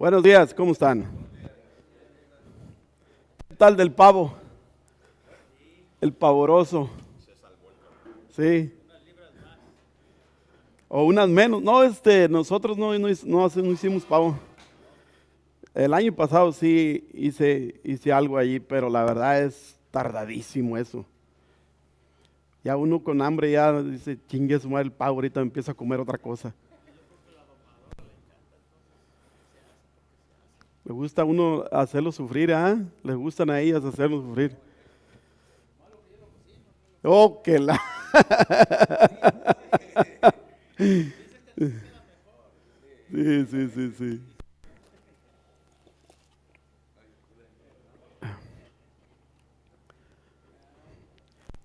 Buenos días, ¿cómo están? ¿Qué tal del pavo? El pavoroso. Sí. O unas menos. No, este, nosotros no, no, no, hicimos pavo. El año pasado sí hice, hice algo allí, pero la verdad es tardadísimo eso. Ya uno con hambre ya dice, chingue, su el pavo, ahorita empieza a comer otra cosa. Le gusta a uno hacerlo sufrir, ¿ah? Les gustan a ellas hacerlo sufrir. Oh, que la. sí, sí, sí, sí.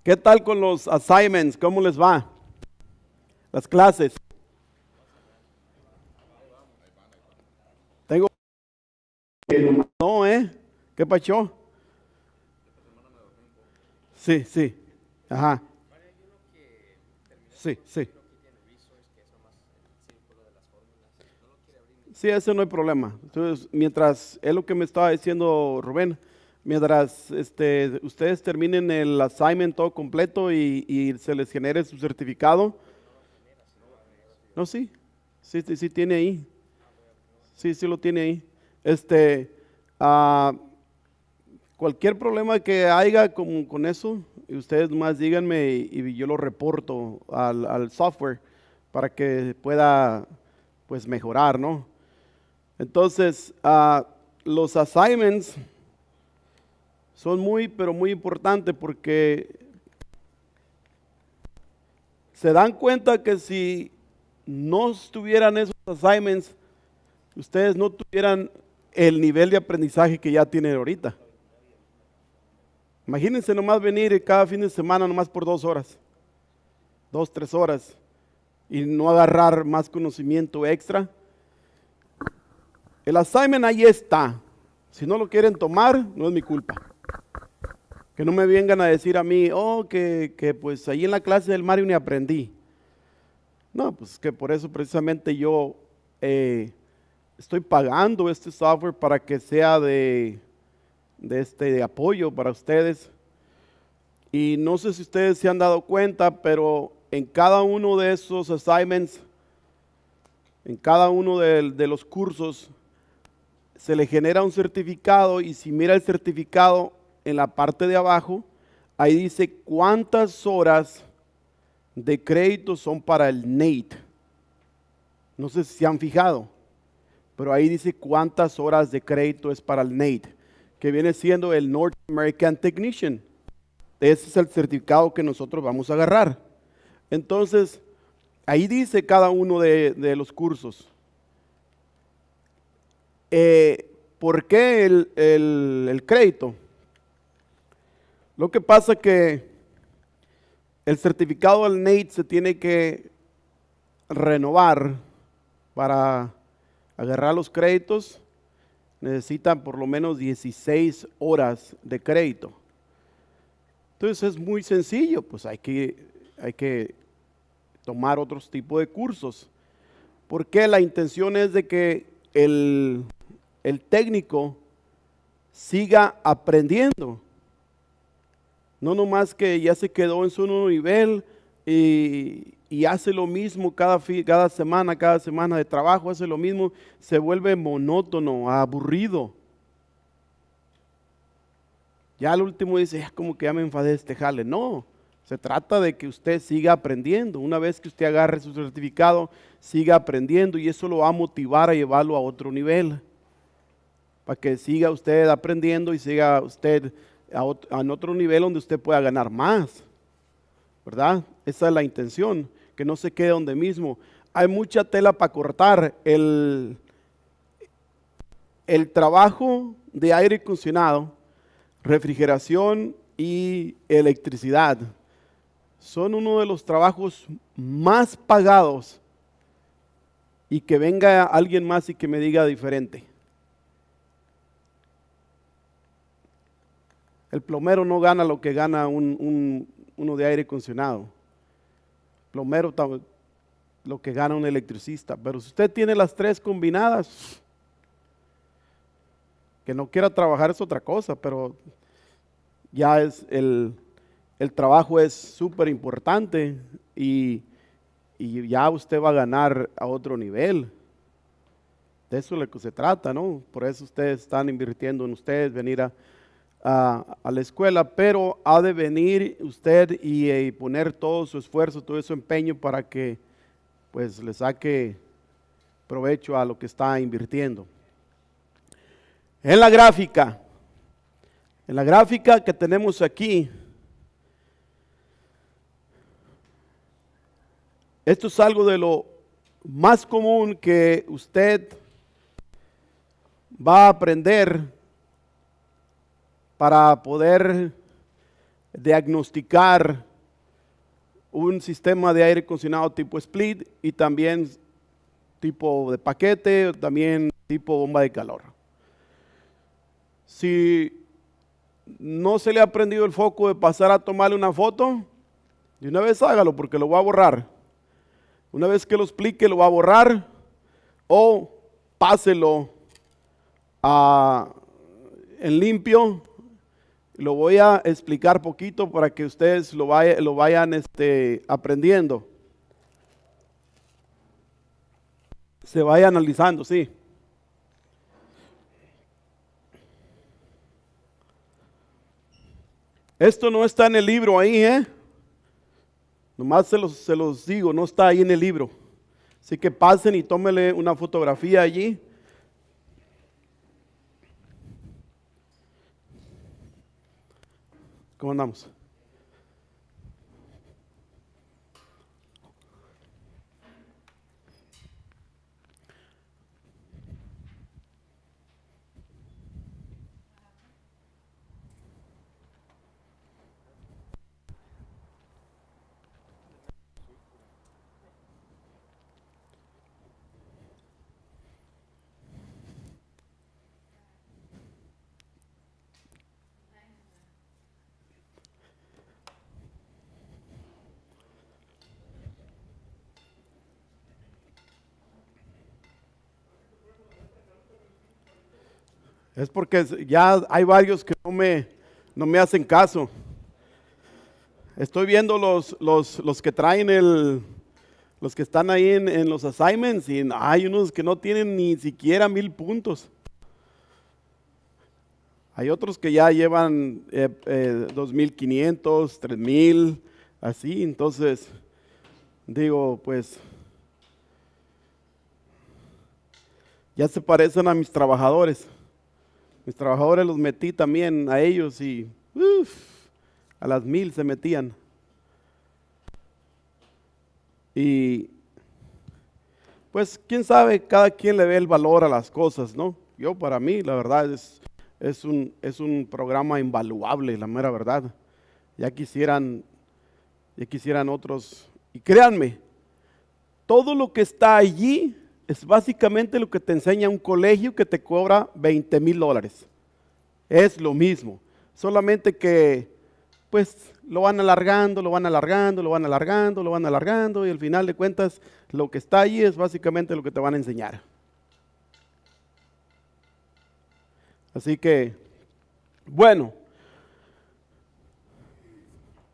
¿Qué tal con los assignments? ¿Cómo les va? Las clases. ¿Qué pasó? Sí, sí. Ajá. Sí, sí. Sí, ese no hay problema. Entonces, mientras, es lo que me estaba diciendo Rubén, mientras este, ustedes terminen el assignment todo completo y, se les genere su certificado. No, sí, sí, sí, sí tiene ahí. Sí, sí lo tiene ahí. Este, ah, Cualquier problema que haya con, eso, y ustedes más díganme y, yo lo reporto al, software para que pueda pues mejorar, ¿no? Entonces, ah, los assignments son muy, pero muy importantes porque se dan cuenta que si no estuvieran esos assignments, ustedes no tuvieran el nivel de aprendizaje que ya tienen ahorita. Imagínense nomás venir cada fin de semana nomás por dos horas, dos, tres horas, y no agarrar más conocimiento extra. El assignment ahí está. Si no lo quieren tomar, no es mi culpa. Que no me vengan a decir a mí, oh, que, pues ahí en la clase del Mario ni aprendí. No, pues que por eso precisamente yo eh, estoy pagando este software para que sea de de este apoyo para ustedes. Y no sé si ustedes se han dado cuenta, pero en cada uno de esos assignments, en cada uno de, los cursos, se le genera un certificado y si mira el certificado en la parte de abajo, ahí dice cuántas horas de crédito son para el nate No sé si se han fijado, pero ahí dice cuántas horas de crédito es para el nate que viene siendo el North American Technician. Ese es el certificado que nosotros vamos a agarrar. Entonces, ahí dice cada uno de, los cursos. Eh, ¿Por qué el, crédito? Lo que pasa es que el certificado al NATE se tiene que renovar para agarrar los créditos necesitan por lo menos 16 horas de crédito. Entonces es muy sencillo, pues hay que, hay que tomar otros tipos de cursos, porque la intención es de que el, el técnico siga aprendiendo. No nomás que ya se quedó en su nivel y, y hace lo mismo cada, cada semana, cada semana de trabajo, hace lo mismo, se vuelve monótono, aburrido. Ya al último dice, ah, como que ya me enfadé este jale. No, se trata de que usted siga aprendiendo. Una vez que usted agarre su certificado, siga aprendiendo y eso lo va a motivar a llevarlo a otro nivel. Para que siga usted aprendiendo y siga usted a a otro nivel donde usted pueda ganar más. ¿verdad? Esa es la intención, que no se quede donde mismo. Hay mucha tela para cortar. El, el trabajo de aire acondicionado, refrigeración y electricidad son uno de los trabajos más pagados y que venga alguien más y que me diga diferente. El plomero no gana lo que gana un, un, uno de aire acondicionado, plomero, lo que gana un electricista. Pero si usted tiene las tres combinadas, que no quiera trabajar es otra cosa, pero ya es el, trabajo es súper importante y, y ya usted va a ganar a otro nivel. De eso es lo que se trata, ¿no? Por eso ustedes están invirtiendo en ustedes, venir a, a, la escuela, pero ha de venir usted eh, y, poner todo su esfuerzo, todo su empeño para que pues le saque provecho a lo que está invirtiendo. En la gráfica, en la gráfica que tenemos aquí, esto es algo de lo más común que usted va a aprender para poder diagnosticar un sistema de aire acondicionado tipo split y también tipo de paquete, también tipo bomba de calor. Si no se le ha prendido el foco de pasar a tomarle una foto, de una vez hágalo porque lo va a borrar. Una vez que lo explique, lo va a borrar o páselo a, en limpio lo voy a explicar poquito para que ustedes lo, lo vayan este, aprendiendo. Se vaya analizando, sí. Esto no está en el libro ahí, ¿eh? Nomás se los, se los digo, no está ahí en el libro. Así que pasen y tómele una fotografía allí ¿Cómo andamos? Es porque ya hay varios que no me, no me hacen caso. Estoy viendo los, los, que traen el, los que están ahí en, los assignments y hay unos que no tienen ni siquiera mil puntos. Hay otros que ya llevan eh, eh, mil quinientos, tres mil, así. Entonces, digo, pues, ya se parecen a mis trabajadores. Mis trabajadores los metí también a ellos y a las mil se metían. Y pues quién sabe, cada quien le ve el valor a las cosas, ¿no? Yo para mí, la verdad, es, es, un, es un programa invaluable, la mera verdad. Ya quisieran, ya quisieran otros. Y créanme, todo lo que está allí es básicamente lo que te enseña un colegio que te cobra 20 mil dólares. Es lo mismo, solamente que pues lo van alargando, lo van alargando, lo van alargando, lo van alargando y al final de cuentas lo que está allí es básicamente lo que te van a enseñar. Así que, bueno,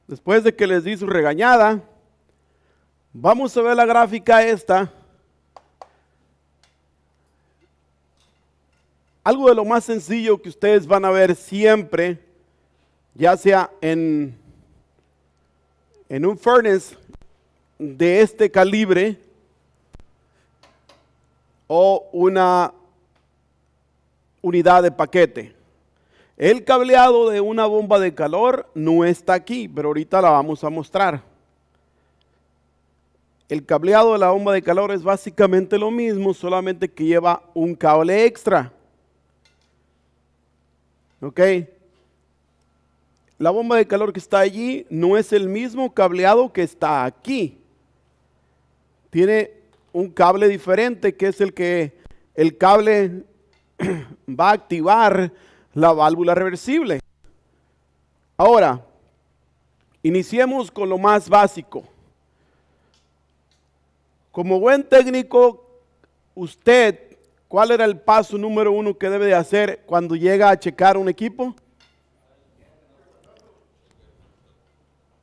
después de que les di su regañada, vamos a ver la gráfica esta Algo de lo más sencillo que ustedes van a ver siempre, ya sea en, en un furnace de este calibre o una unidad de paquete. El cableado de una bomba de calor no está aquí, pero ahorita la vamos a mostrar. El cableado de la bomba de calor es básicamente lo mismo, solamente que lleva un cable extra. ¿Ok? La bomba de calor que está allí no es el mismo cableado que está aquí. Tiene un cable diferente que es el que el cable va a activar la válvula reversible. Ahora, iniciemos con lo más básico. Como buen técnico, usted ¿Cuál era el paso número uno que debe de hacer cuando llega a checar un equipo?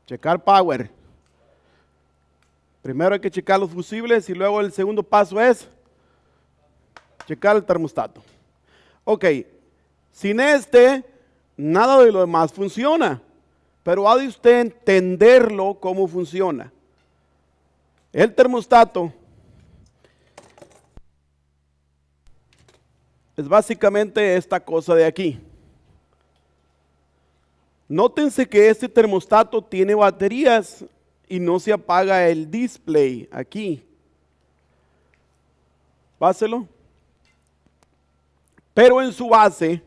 Checar power. Primero hay que checar los fusibles y luego el segundo paso es checar el termostato. Ok, sin este, nada de lo demás funciona, pero ha de usted entenderlo cómo funciona. El termostato es básicamente esta cosa de aquí. Nótense que este termostato tiene baterías y no se apaga el display aquí. Páselo. Pero en su base,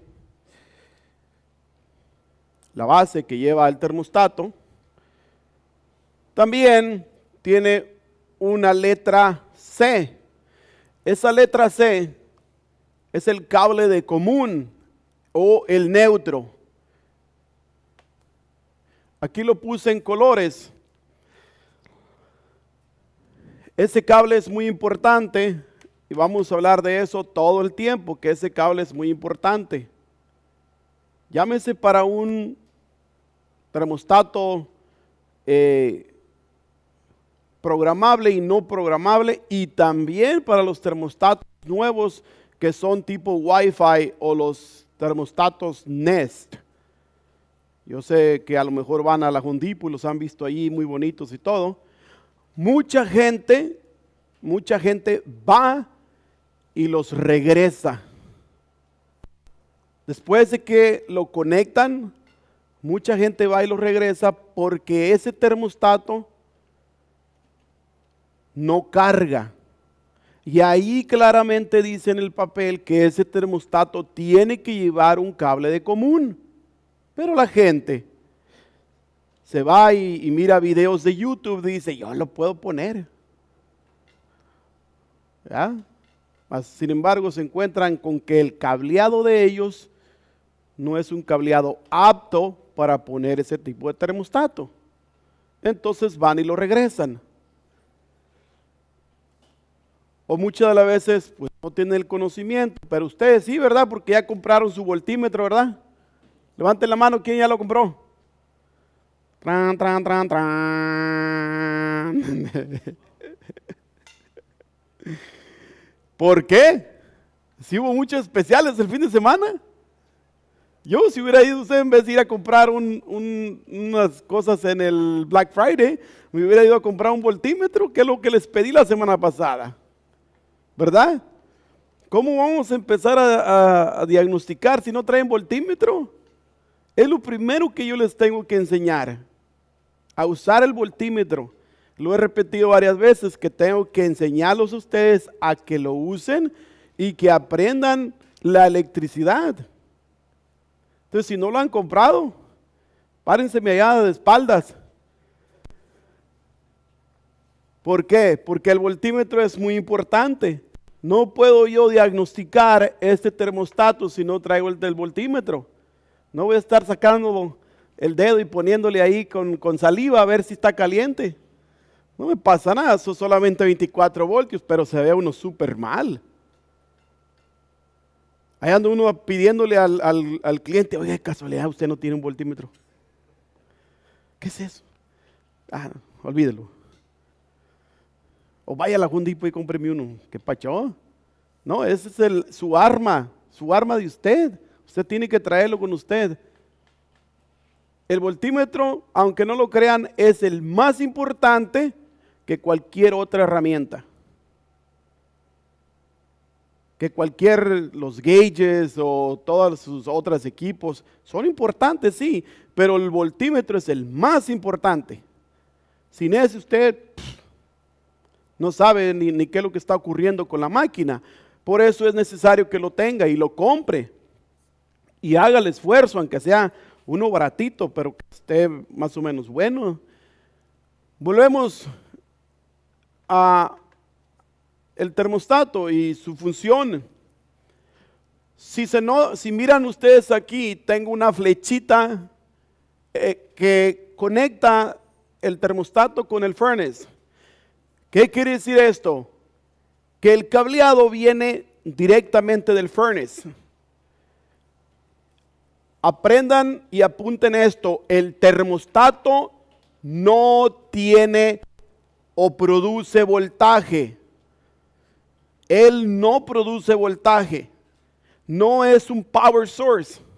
la base que lleva el termostato, también tiene una letra C. Esa letra C es el cable de común o el neutro. Aquí lo puse en colores. Ese cable es muy importante y vamos a hablar de eso todo el tiempo, que ese cable es muy importante. Llámese para un termostato eh, programable y no programable y también para los termostatos nuevos que son tipo Wi-Fi o los termostatos Nest. Yo sé que a lo mejor van a la Jundipu y los han visto ahí muy bonitos y todo. Mucha gente, mucha gente va y los regresa. Después de que lo conectan, mucha gente va y los regresa porque ese termostato no carga. Y ahí claramente dice en el papel que ese termostato tiene que llevar un cable de común. Pero la gente se va y, mira videos de YouTube y dice, yo lo puedo poner. sin embargo, se encuentran con que el cableado de ellos no es un cableado apto para poner ese tipo de termostato. Entonces van y lo regresan o muchas de las veces pues, no tiene el conocimiento, pero ustedes sí, ¿verdad? Porque ya compraron su voltímetro, ¿verdad? Levanten la mano, ¿quién ya lo compró? Tran, ¿Por qué? Si hubo muchos especiales el fin de semana. Yo si hubiera ido usted en vez de ir a comprar unas cosas en el Black Friday, me hubiera ido a comprar un voltímetro, que es lo que les pedí la semana pasada. ¿Verdad? ¿Cómo vamos a empezar a, diagnosticar si no traen voltímetro? Es lo primero que yo les tengo que enseñar, a usar el voltímetro. Lo he repetido varias veces, que tengo que enseñarlos a ustedes a que lo usen y que aprendan la electricidad. Entonces, si no lo han comprado, párense allá de espaldas ¿Por qué? Porque el voltímetro es muy importante. No puedo yo diagnosticar este termostato si no traigo el del voltímetro. No voy a estar sacando el dedo y poniéndole ahí con, saliva a ver si está caliente. No me pasa nada, son solamente 24 voltios, pero se ve uno súper mal. Ahí anda uno pidiéndole al, al cliente, oye, casualidad, usted no tiene un voltímetro. ¿Qué es eso? Ah, olvídelo. O vaya a la Home y cómpreme uno. ¿Qué pacho? No, ese es el, su arma, su arma de usted. Usted tiene que traerlo con usted. El voltímetro, aunque no lo crean, es el más importante que cualquier otra herramienta. Que cualquier, los gauges o todos sus otros equipos son importantes, sí, pero el voltímetro es el más importante. Sin ese usted no sabe ni, qué es lo que está ocurriendo con la máquina. Por eso es necesario que lo tenga y lo compre y haga el esfuerzo, aunque sea uno baratito, pero que esté más o menos bueno. Volvemos a el termostato y su función. Si, se no, si miran ustedes aquí, tengo una flechita eh, que conecta el termostato con el furnace. ¿Qué quiere decir esto? Que el cableado viene directamente del furnace. Aprendan y apunten esto, el termostato no tiene o produce voltaje. Él no produce voltaje. No es un power source.